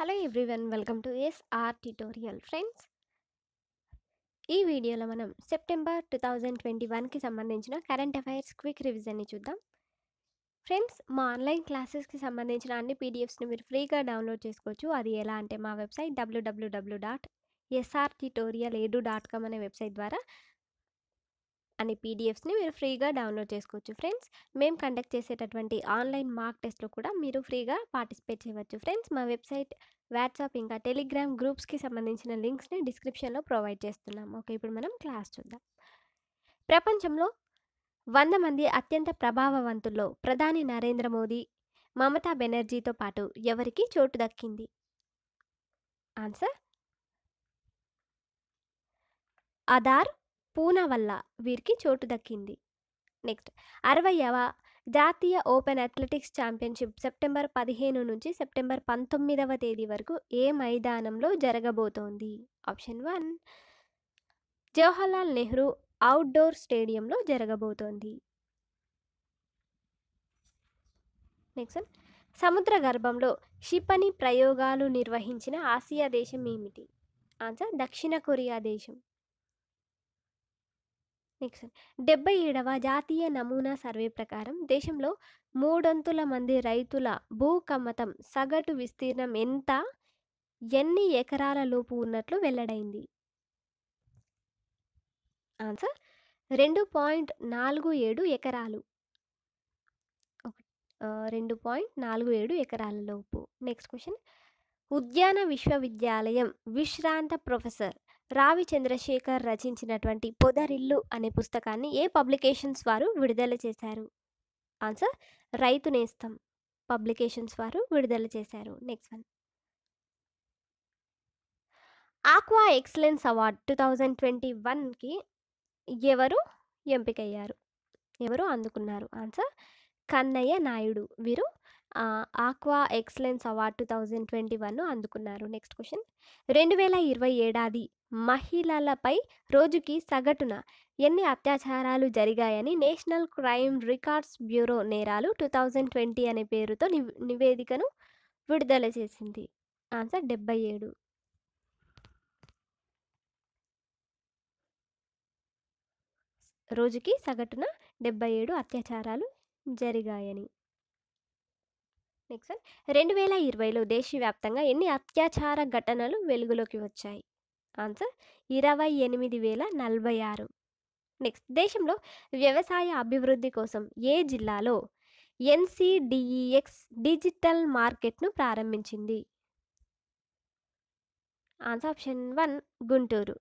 hello everyone welcome to SR tutorial friends ఈ వీడియోలో మనం సెప్టెంబర్ టూ థౌజండ్ ట్వంటీ వన్కి సంబంధించిన కరెంట్ అఫైర్స్ క్విక్ రివిజన్ని చూద్దాం ఫ్రెండ్స్ మా ఆన్లైన్ క్లాసెస్కి సంబంధించిన అన్ని పీడిఎఫ్స్ని మీరు ఫ్రీగా డౌన్లోడ్ చేసుకోవచ్చు అది ఎలా అంటే మా వెబ్సైట్ డబ్ల్యూడబ్ల్యూడబ్ల్యూ dot SR tutorial edu dot com అనే వెబ్సైట్ ద్వారా అనే పీడిఎఫ్స్ని మీరు ఫ్రీగా డౌన్లోడ్ చేసుకోవచ్చు ఫ్రెండ్స్ మేము కండక్ట్ చేసేటటువంటి ఆన్లైన్ మార్క్ టెస్ట్లో కూడా మీరు ఫ్రీగా పార్టిసిపేట్ చేయవచ్చు ఫ్రెండ్స్ మా వెబ్సైట్ వాట్సాప్ ఇంకా టెలిగ్రామ్ గ్రూప్స్కి సంబంధించిన లింక్స్ని డిస్క్రిప్షన్లో ప్రొవైడ్ చేస్తున్నాం ఓకే ఇప్పుడు మనం క్లాస్ చూద్దాం ప్రపంచంలో వంద మంది అత్యంత ప్రభావవంతుల్లో ప్రధాని నరేంద్ర మోదీ మమతా బెనర్జీతో పాటు ఎవరికి చోటు దక్కింది ఆన్సర్ అదార్ పూనా వల్ల వీరికి చోటు దక్కింది నెక్స్ట్ అరవయవ జాతీయ ఓపెన్ అథ్లెటిక్స్ ఛాంపియన్షిప్ సెప్టెంబర్ పదిహేను నుంచి సెప్టెంబర్ పంతొమ్మిదవ తేదీ వరకు ఏ మైదానంలో జరగబోతోంది option one Jawaharlal Nehru outdoor స్టేడియంలో జరగబోతోంది నెక్స్ట్ సముద్ర గర్భంలో క్షిపణి ప్రయోగాలు నిర్వహించిన ఆసియా దేశం ఏమిటి ఆన్సర్ దక్షిణ కొరియా దేశం నెక్స్ట్ డెబ్బై ఏడవ జాతీయ నమూనా సర్వే ప్రకారం దేశంలో మూడొంతుల మంది రైతుల భూ కమ్మతం సగటు విస్తీర్ణం ఎంత ఎన్ని ఎకరాల లోపు ఉన్నట్లు వెల్లడైంది ఆన్సర్ రెండు పాయింట్ నాలుగు ఏడు ఎకరాలు రెండు పాయింట్ నాలుగు ఏడు ఎకరాల లోపు నెక్స్ట్ క్వశ్చన్ ఉద్యాన విశ్వవిద్యాలయం విశ్రాంత ప్రొఫెసర్ రావి చంద్రశేఖర్ రచించినటువంటి పొదరిల్లు అనే పుస్తకాన్ని ఏ పబ్లికేషన్స్ వారు విడుదల చేశారు ఆన్సర్ రైతు నేస్తం పబ్లికేషన్స్ వారు విడుదల చేశారు next one Aqua Excellence Award two thousand twenty వన్కి ఎవరు ఎంపికయ్యారు ఎవరు అందుకున్నారు ఆన్సర్ కన్నయ్య నాయుడు వీరు Aqua Excellence Award two thousand twenty one అందుకున్నారు నెక్స్ట్ క్వశ్చన్ రెండు వేల ఇరవై ఏడాది మహిళలపై రోజుకి సగటున ఎన్ని అత్యాచారాలు జరిగాయని నేషనల్ క్రైమ్ రికార్డ్స్ బ్యూరో నేరాలు టూ థౌజండ్ ట్వంటీ అనే పేరుతో నివేదికను విడుదల చేసింది ఆన్సర్ డెబ్బై ఏడు రోజుకి సగటున డెబ్బై ఏడు అత్యాచారాలు జరిగాయని నెక్స్ట్ రెండు వేల ఇరవైలో దేశవ్యాప్తంగా ఎన్ని అత్యాచార ఘటనలు వెలుగులోకి వచ్చాయి ఆన్సర్ ఇరవై ఎనిమిది వేల నలభై ఆరు నెక్స్ట్ దేశంలో వ్యవసాయ అభివృద్ధి కోసం ఏ జిల్లాలో ఎన్సిడిఈఎక్స్ డిజిటల్ మార్కెట్ను ప్రారంభించింది answer option one Guntur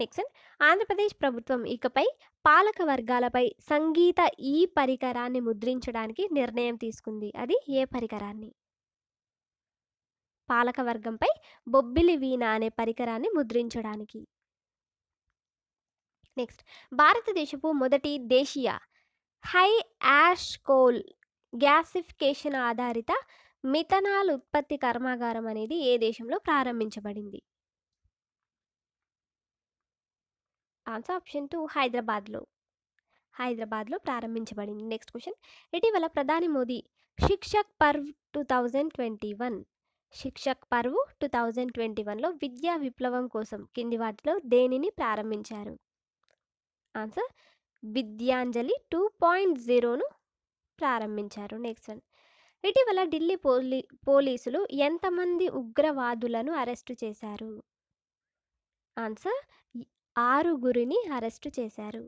next Andhra Pradesh ప్రభుత్వం ఇకపై పాలక వర్గాలపై సంగీత ఈ పరికరాన్ని ముద్రించడానికి నిర్ణయం తీసుకుంది అది ఏ పరికరాన్ని పాలక వర్గంపై బొబ్బిలి వీణ అనే పరికరాన్ని ముద్రించడానికి నెక్స్ట్ భారతదేశపు మొదటి దేశీయ హై యాష్ కోల్ గ్యాసిఫికేషన్ ఆధారిత మిథనాల్ ఉత్పత్తి కర్మాగారం అనేది ఏ దేశంలో ప్రారంభించబడింది ఆన్సర్ ఆప్షన్ టూ హైదరాబాద్లో హైదరాబాద్లో ప్రారంభించబడింది నెక్స్ట్ క్వశ్చన్ ఇటీవల ప్రధాని Modi Shikshak Parv two thousand twenty one Shikshak Parv two thousand twenty వన్లో విద్యా విప్లవం కోసం కింది వాటిలో దేనిని ప్రారంభించారు ఆన్సర్ విద్యాంజలి టూ పాయింట్ జీరోను ప్రారంభించారు నెక్స్ట్ వన్ ఇటీవల ఢిల్లీ పోలీ పోలీసులు ఎంతమంది ఉగ్రవాదులను అరెస్టు చేశారు ఆన్సర్ ఆరుగురిని అరెస్టు చేశారు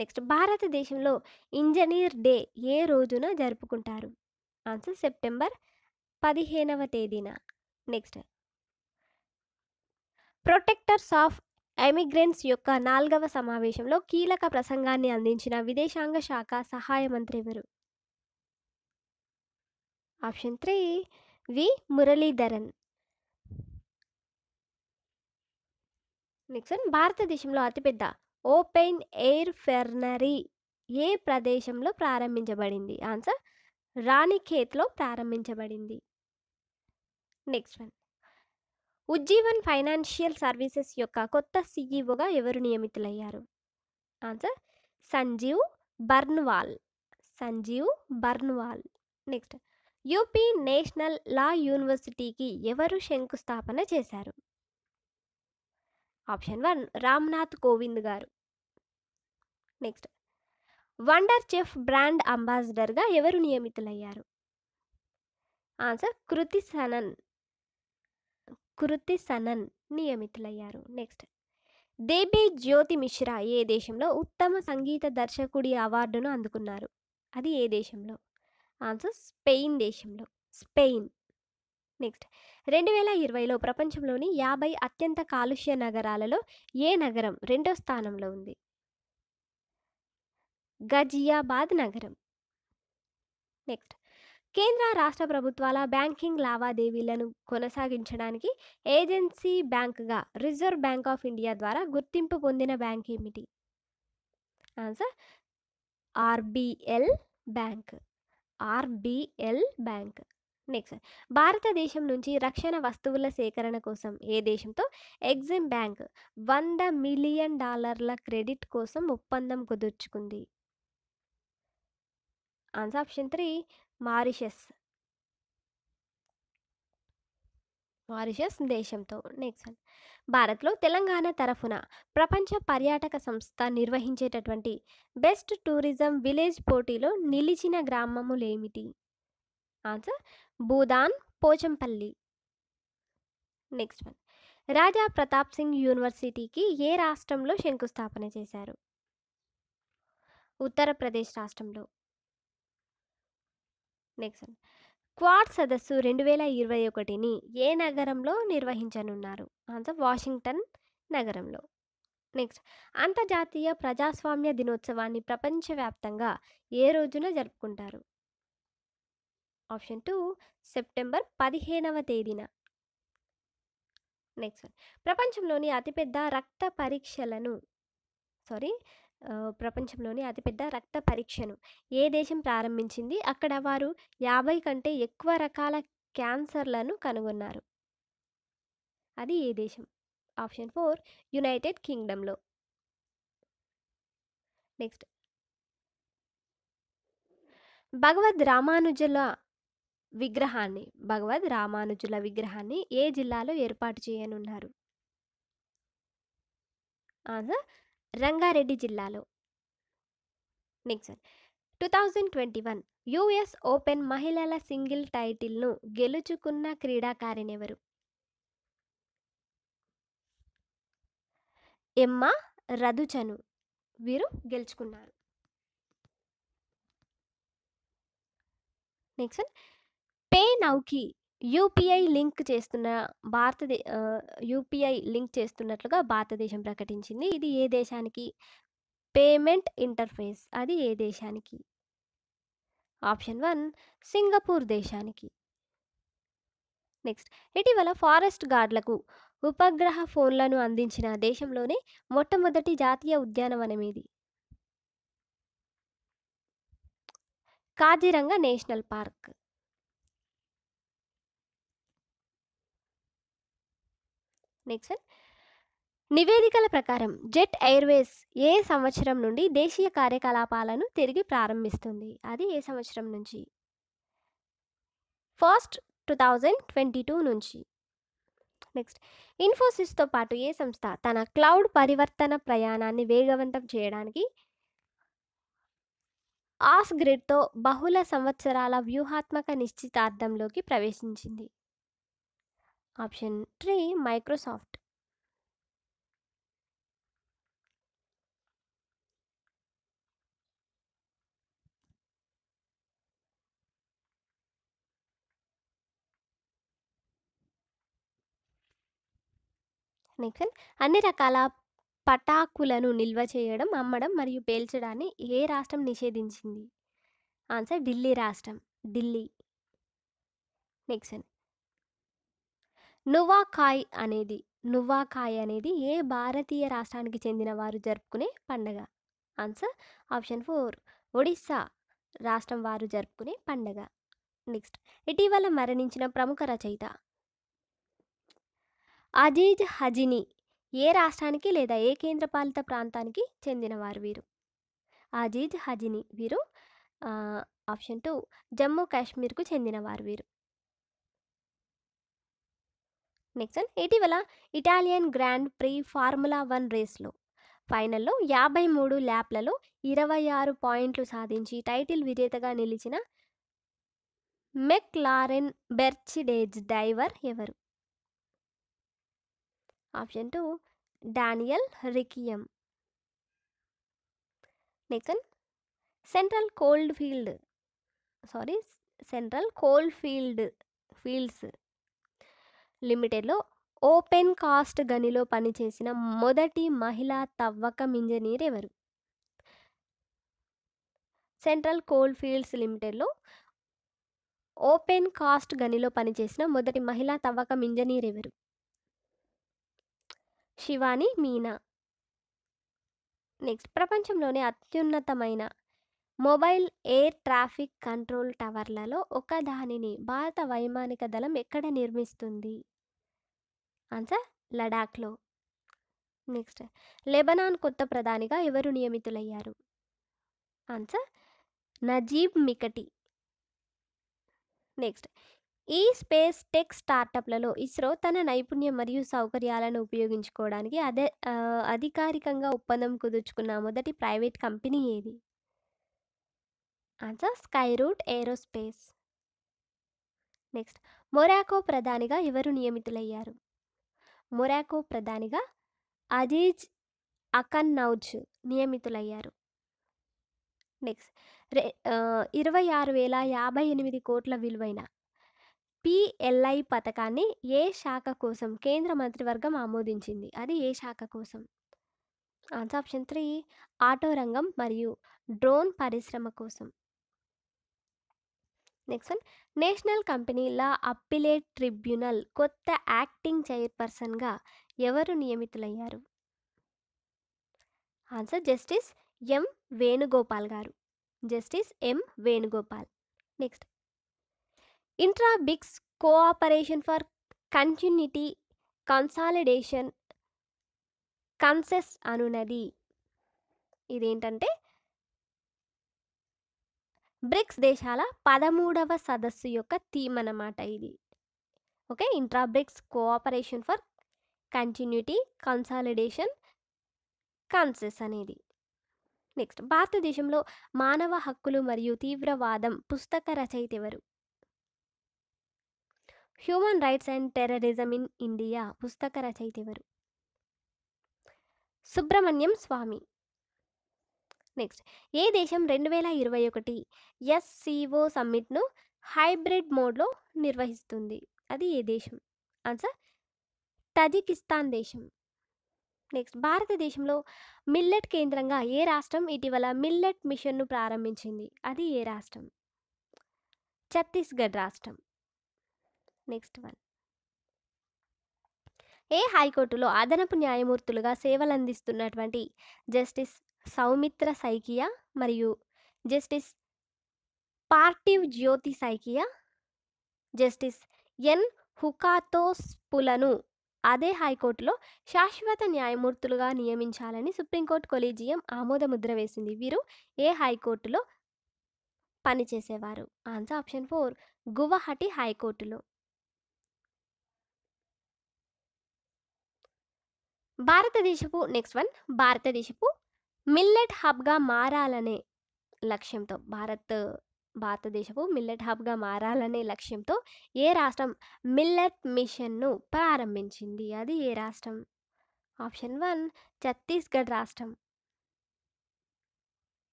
నెక్స్ట్ భారతదేశంలో ఇంజనీర్ డే ఏ రోజున జరుపుకుంటారు ఆన్సర్ సెప్టెంబర్ పదిహేనవ తేదీన నెక్స్ట్ ప్రొటెక్టర్స్ ఆఫ్ ఎమిగ్రెంట్స్ యొక్క నాలుగవ సమావేశంలో కీలక ప్రసంగాన్ని అందించిన విదేశాంగ శాఖ సహాయ మంత్రి ఎవరు option three V Muraleedharan next భారతదేశంలో అతిపెద్ద ఓపెన్ ఎయిర్ ఫెర్నరీ ఏ ప్రదేశంలో ప్రారంభించబడింది ఆన్సర్ రాణిఖేత్లో ప్రారంభించబడింది next one Ujjivan financial services యొక్క కొత్త సీఈఓగా ఎవరు నియమితులయ్యారు answer Sanjiv Barnwal Sanjiv Barnwal next UP National Law యూనివర్సిటీకి ఎవరు శంకుస్థాపన చేశారు ఆప్షన్ వన్ రామ్నాథ్ కోవింద్ గారు నెక్స్ట్ వండర్ చెఫ్ బ్రాండ్ అంబాసిడర్గా ఎవరు నియమితులయ్యారు ఆన్సర్ కృతి సనన్ కృతి సనన్ నియమితులయ్యారు నెక్స్ట్ దేబీ జ్యోతి మిశ్రా ఏ దేశంలో ఉత్తమ సంగీత దర్శకుడి అవార్డును అందుకున్నారు అది ఏ దేశంలో ఆన్సర్ స్పెయిన్ దేశంలో స్పెయిన్ నెక్స్ట్ రెండు వేల ఇరవైలో ప్రపంచంలోని యాభై అత్యంత కాలుష్య నగరాలలో ఏ నగరం రెండో స్థానంలో ఉంది గజియాబాద్ నగరం నెక్స్ట్ కేంద్ర రాష్ట్ర ప్రభుత్వాల బ్యాంకింగ్ లావాదేవీలను కొనసాగించడానికి ఏజెన్సీ బ్యాంక్గా రిజర్వ్ బ్యాంక్ ఆఫ్ ఇండియా ద్వారా గుర్తింపు పొందిన బ్యాంక్ ఏమిటి answer RBL bank RBL bank next భారతదేశం నుంచి రక్షణ వస్తువుల సేకరణ కోసం ఏ దేశంతో ఎగ్జిమ్ బ్యాంక్ వంద మిలియన్ డాలర్ల క్రెడిట్ కోసం ఒప్పందం కుదుర్చుకుంది answer option three Mauritius Mauritius దేశంతో నెక్స్ట్ భారత్లో తెలంగాణ తరఫున ప్రపంచ పర్యాటక సంస్థ నిర్వహించేటటువంటి బెస్ట్ టూరిజం విలేజ్ పోటీలో నిలిచిన గ్రామములేమిటి answer Bhoodan Pochampally next one Raja Pratap Singh యూనివర్సిటీకి ఏ రాష్ట్రంలో శంకుస్థాపన చేశారు ఉత్తరప్రదేశ్ రాష్ట్రంలో నెక్స్ట్ వన్ క్వాడ్ సదస్సు రెండు వేల ఇరవై ఒకటిని ఏ నగరంలో నిర్వహించనున్నారు ఆన్సర్ వాషింగ్టన్ నగరంలో నెక్స్ట్ అంతర్జాతీయ ప్రజాస్వామ్య దినోత్సవాన్ని ప్రపంచవ్యాప్తంగా ఏ రోజున జరుపుకుంటారు ఆప్షన్ టూ సెప్టెంబర్ పదిహేనవ తేదీన నెక్స్ట్ వన్ ప్రపంచంలోని అతిపెద్ద రక్త పరీక్షలను సారీ ప్రపంచంలోని అతిపెద్ద రక్త పరీక్షను ఏ దేశం ప్రారంభించింది అక్కడ వారు యాభై కంటే ఎక్కువ రకాల క్యాన్సర్లను కనుగొన్నారు అది ఏ దేశం ఆప్షన్ ఫోర్ యునైటెడ్ కింగ్డమ్లో నెక్స్ట్ భగవద్ రామానుజుల విగ్రహాన్ని భగవద్ రామానుజుల విగ్రహాన్ని ఏ జిల్లాలో ఏర్పాటు చేయనున్నారు ఆన్సర్ రంగారెడ్డి జిల్లాలో next two thousand twenty one US Open మహిళల సింగిల్ టైటిల్ను గెలుచుకున్న ఎవరు ఎమ్మ రదుచను వీరు గెలుచుకున్నారు నెక్స్ట్ పే నౌకి యూపీఐ లింక్ చేస్తున్న భారతదే యూపీఐ లింక్ చేస్తున్నట్లుగా భారతదేశం ప్రకటించింది ఇది ఏ దేశానికి పేమెంట్ ఇంటర్ఫేస్ అది ఏ దేశానికి ఆప్షన్ వన్ సింగపూర్ దేశానికి నెక్స్ట్ ఇటీవల ఫారెస్ట్ గార్డులకు ఉపగ్రహ ఫోన్లను అందించిన దేశంలోనే మొట్టమొదటి జాతీయ ఉద్యానవనం ఇది Kaziranga National Park next one నివేదికల ప్రకారం జెట్ ఎయిర్వేస్ ఏ సంవత్సరం నుండి దేశీయ కార్యకలాపాలను తిరిగి ప్రారంభిస్తుంది అది ఏ సంవత్సరం నుంచి first two thousand twenty two నుంచి నెక్స్ట్ ఇన్ఫోసిస్తో పాటు ఏ సంస్థ తన క్లౌడ్ పరివర్తన ప్రయాణాన్ని వేగవంతం చేయడానికి ఆస్ గ్రిడ్తో బహుళ సంవత్సరాల వ్యూహాత్మక నిశ్చితార్థంలోకి ప్రవేశించింది ఆప్షన్ త్రీ మైక్రోసాఫ్ట్ నెక్స్ట్ అన్ని రకాల పటాకులను నిల్వ చేయడం అమ్మడం మరియు పేల్చడాన్ని ఏ రాష్ట్రం నిషేధించింది ఆన్సర్ ఢిల్లీ రాష్ట్రం ఢిల్లీ నెక్స్ట్ నువాకాయ్ అనేది నువ్వాకాయ్ అనేది ఏ భారతీయ రాష్ట్రానికి చెందిన వారు జరుపుకునే పండగ ఆన్సర్ ఆప్షన్ ఫోర్ ఒడిస్సా రాష్ట్రం వారు జరుపుకునే పండగ నెక్స్ట్ ఇటీవల మరణించిన ప్రముఖ రచయిత అజీజ్ హజిని ఏ రాష్ట్రానికి లేదా ఏ కేంద్రపాలిత ప్రాంతానికి చెందినవారు వీరు అజీజ్ హజిని వీరు ఆప్షన్ టూ జమ్మూ కాశ్మీర్కు చెందినవారు వీరు నెక్స్ట్ ఇటీవల Italian Grand Prix Formula One రేస్లో ఫైనల్లో యాభై మూడు ల్యాప్లలో ఇరవై ఆరు పాయింట్లు సాధించి టైటిల్ విజేతగా నిలిచిన మెక్ లారెన్ బెర్చిడేజ్ డైవర్ ఎవరు ఆప్షన్ టూ డానియల్ రికియం next central coal field sorry central coal field fields లిమిటెడ్లో ఓపెన్ కాస్ట్ గనిలో పనిచేసిన మొదటి మహిళా తవ్వకం ఇంజనీర్ ఎవరు సెంట్రల్ కోల్ ఫీల్డ్స్ లిమిటెడ్లో ఓపెన్ కాస్ట్ గనిలో పనిచేసిన మొదటి మహిళా తవ్వకం ఇంజనీర్ ఎవరు శివాని మీనా నెక్స్ట్ ప్రపంచంలోనే అత్యున్నతమైన మొబైల్ ఎయిర్ ట్రాఫిక్ కంట్రోల్ టవర్లలో ఒకదానిని భారత వైమానిక దళం ఎక్కడ నిర్మిస్తుంది ఆన్సర్ లడాక్లో నెక్స్ట్ లెబనాన్ కొత్త ప్రధానిగా ఎవరు నియమితులయ్యారు ఆన్సర్ నజీబ్ మికటి నెక్స్ట్ ఈ స్పేస్ టెక్ స్టార్టప్లలో ఇస్రో తన నైపుణ్యం మరియు సౌకర్యాలను ఉపయోగించుకోవడానికి అదే అధికారికంగా ఒప్పందం కుదుర్చుకున్న మొదటి ప్రైవేట్ కంపెనీ ఏది as Skyroot aerospace next Morocco ప్రధానిగా ఎవరు నియమితులయ్యారు మొరాకో ప్రధానిగా అజీజ్ అకన్నౌజ్ నియమితులయ్యారు నెక్స్ట్ రే ఇరవై ఆరు వేల యాభై ఎనిమిది కోట్ల విలువైన పిఎల్ఐ పథకాన్ని ఏ శాఖ కోసం కేంద్ర మంత్రివర్గం ఆమోదించింది అది ఏ శాఖ కోసం ఆన్సర్ ఆప్షన్ త్రీ ఆటో రంగం మరియు డ్రోన్ పరిశ్రమ కోసం next one National Company Law Appellate Tribunal కొత్త యాక్టింగ్ చైర్పర్సన్గా ఎవరు నియమితులయ్యారు ఆన్సర్ జస్టిస్ ఎం వేణుగోపాల్ గారు justice M Venugopal next intra BRICS cooperation for continuity consolidation consensus అనునది ఇదేంటంటే బ్రిక్స్ దేశాల పదమూడవ సదస్సు యొక్క థీమ్ అన్నమాట ఇది okay intra BRICS cooperation for continuity consolidation consensus అనేది నెక్స్ట్ భారతదేశంలో మానవ హక్కులు మరియు తీవ్రవాదం పుస్తక రచయిత ఎవరు human rights and terrorism in India పుస్తక రచయిత ఎవరు సుబ్రహ్మణ్యం స్వామి నెక్స్ట్ ఏ దేశం రెండు వేల ఇరవై ఒకటి ఎస్సిఓ సమ్మిట్ను హైబ్రిడ్ మోడ్లో నిర్వహిస్తుంది అది ఏ దేశం ఆన్సర్ తజికిస్తాన్ దేశం నెక్స్ట్ భారతదేశంలో మిల్లెట్ కేంద్రంగా ఏ రాష్ట్రం ఇటీవల మిల్లెట్ మిషన్ను ప్రారంభించింది అది ఏ రాష్ట్రం ఛత్తీస్గఢ్ రాష్ట్రం నెక్స్ట్ వన్ ఏ హైకోర్టులో అదనపు న్యాయమూర్తులుగా సేవలందిస్తున్నటువంటి జస్టిస్ సౌమిత్ర సైకియా మరియు justice Parthiv Jyoti Saikia justice N హుకాతోస్పులను అదే హైకోర్టులో శాశ్వత న్యాయమూర్తులుగా నియమించాలని సుప్రీంకోర్టు కొలీజియం ఆమోదముద్ర వేసింది వీరు ఏ హైకోర్టులో పనిచేసేవారు ఆన్సర్ ఆప్షన్ ఫోర్ గువాహటి హైకోర్టులో భారతదేశపు నెక్స్ట్ వన్ భారతదేశపు మిల్లెట్ హబ్గా మారాలనే లక్ష్యంతో భారత్ భారతదేశపు మిల్లెట్ హబ్గా మారాలనే లక్ష్యంతో ఏ రాష్ట్రం మిల్లెట్ మిషన్ను ప్రారంభించింది అది ఏ రాష్ట్రం ఆప్షన్ వన్ ఛత్తీస్గఢ్ రాష్ట్రం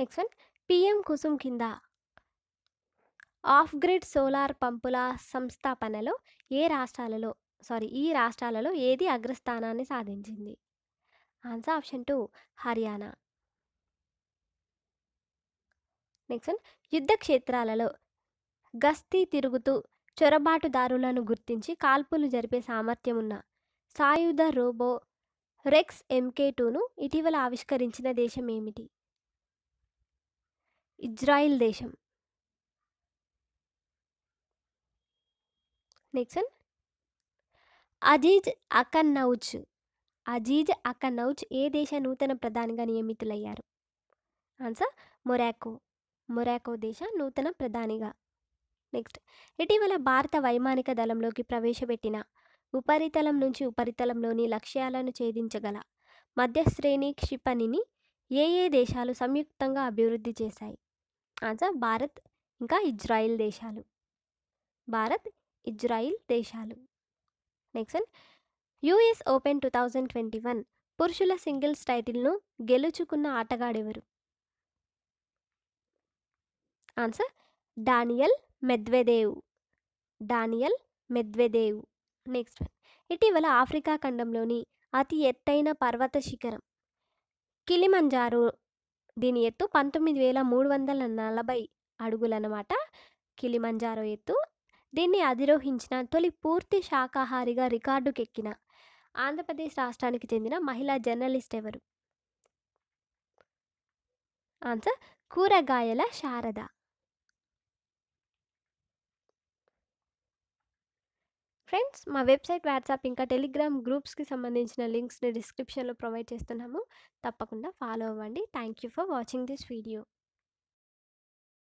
నెక్స్ట్ వన్ పిఎం కుసుమ్ కింద ఆఫ్ గ్రిడ్ సోలార్ పంపుల సంస్థాపనలో ఏ రాష్ట్రాలలో సారీ ఈ రాష్ట్రాలలో ఏది అగ్రస్థానాన్ని సాధించింది answer option two Haryana next యుద్ధ క్షేత్రాలలో గస్తీ తిరుగుతూ చొరబాటుదారులను గుర్తించి కాల్పులు జరిపే సామర్థ్యం ఉన్న సాయుధ రోబో రెక్స్ ఎంకే టూను ఇటీవల ఆవిష్కరించిన దేశం ఏమిటి ఇజ్రాయిల్ దేశం next Aziz Akhannouch Aziz Akhannouch ఏ దేశ నూతన ప్రధానిగా నియమితులయ్యారు ఆన్సర్ మొరాకో మొరాకో దేశ నూతన ప్రధానిగా నెక్స్ట్ ఇటీవల భారత వైమానిక దళంలోకి ప్రవేశపెట్టిన ఉపరితలం నుంచి ఉపరితలంలోని లక్ష్యాలను ఛేదించగల మధ్య శ్రేణి క్షిపణిని ఏ ఏ దేశాలు సంయుక్తంగా అభివృద్ధి చేశాయి ఆన్సర్ భారత్ ఇంకా ఇజ్రాయిల్ దేశాలు భారత్ ఇజ్రాయిల్ దేశాలు next one US Open two thousand twenty one పురుషుల సింగిల్స్ టైటిల్ను గెలుచుకున్న ఆటగాడెవరు answer Daniil Medvedev Daniil Medvedev next one ఇటీవల ఆఫ్రికా ఖండంలోని అతి ఎత్తైన పర్వత శిఖరం కిలిమంజారో దీని ఎత్తు పంతొమ్మిది వేల మూడు వందల నలభై అడుగులన్నమాట కిలిమంజారో ఎత్తు దీన్ని అధిరోహించిన తొలి పూర్తి శాకాహారిగా రికార్డుకెక్కిన ఆంధ్రప్రదేశ్ రాష్ట్రానికి చెందిన మహిళా జర్నలిస్ట్ ఎవరు ఆన్సర్ కూరగాయల శారద ఫ్రెండ్స్ మా వెబ్సైట్ వాట్సాప్ ఇంకా టెలిగ్రామ్ గ్రూప్స్కి సంబంధించిన లింక్స్ని డిస్క్రిప్షన్లో ప్రొవైడ్ చేస్తున్నాము తప్పకుండా ఫాలో అవ్వండి thank you for watching this video